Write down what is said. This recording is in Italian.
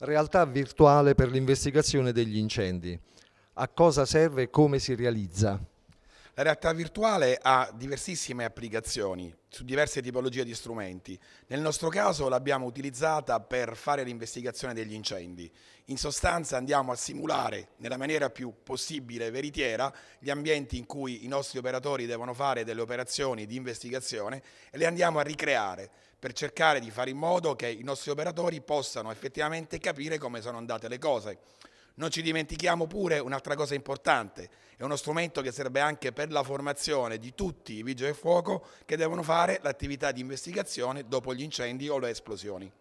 realtà virtuale per l'investigazione degli incendi. A cosa serve e come si realizza? La realtà virtuale ha diversissime applicazioni su diverse tipologie di strumenti. Nel nostro caso l'abbiamo utilizzata per fare l'investigazione degli incendi. In sostanza andiamo a simulare nella maniera più possibile veritiera gli ambienti in cui i nostri operatori devono fare delle operazioni di investigazione e le andiamo a ricreare per cercare di fare in modo che i nostri operatori possano effettivamente capire come sono andate le cose. Non ci dimentichiamo pure un'altra cosa importante, è uno strumento che serve anche per la formazione di tutti i vigili del fuoco che devono fare l'attività di investigazione dopo gli incendi o le esplosioni.